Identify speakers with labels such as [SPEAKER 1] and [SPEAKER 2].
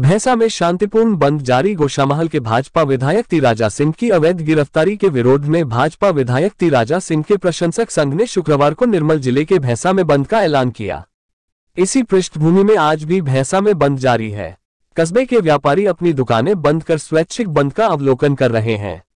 [SPEAKER 1] भैंसा में शांतिपूर्ण बंद जारी गोशामहल के भाजपा विधायक तिराजा सिंह की अवैध गिरफ्तारी के विरोध में भाजपा विधायक तिराजा सिंह के प्रशंसक संघ ने शुक्रवार को निर्मल जिले के भैंसा में बंद का ऐलान किया इसी पृष्ठभूमि में आज भी भैंसा में बंद जारी है कस्बे के व्यापारी अपनी दुकानें बंद कर स्वैच्छिक बंद का अवलोकन कर रहे हैं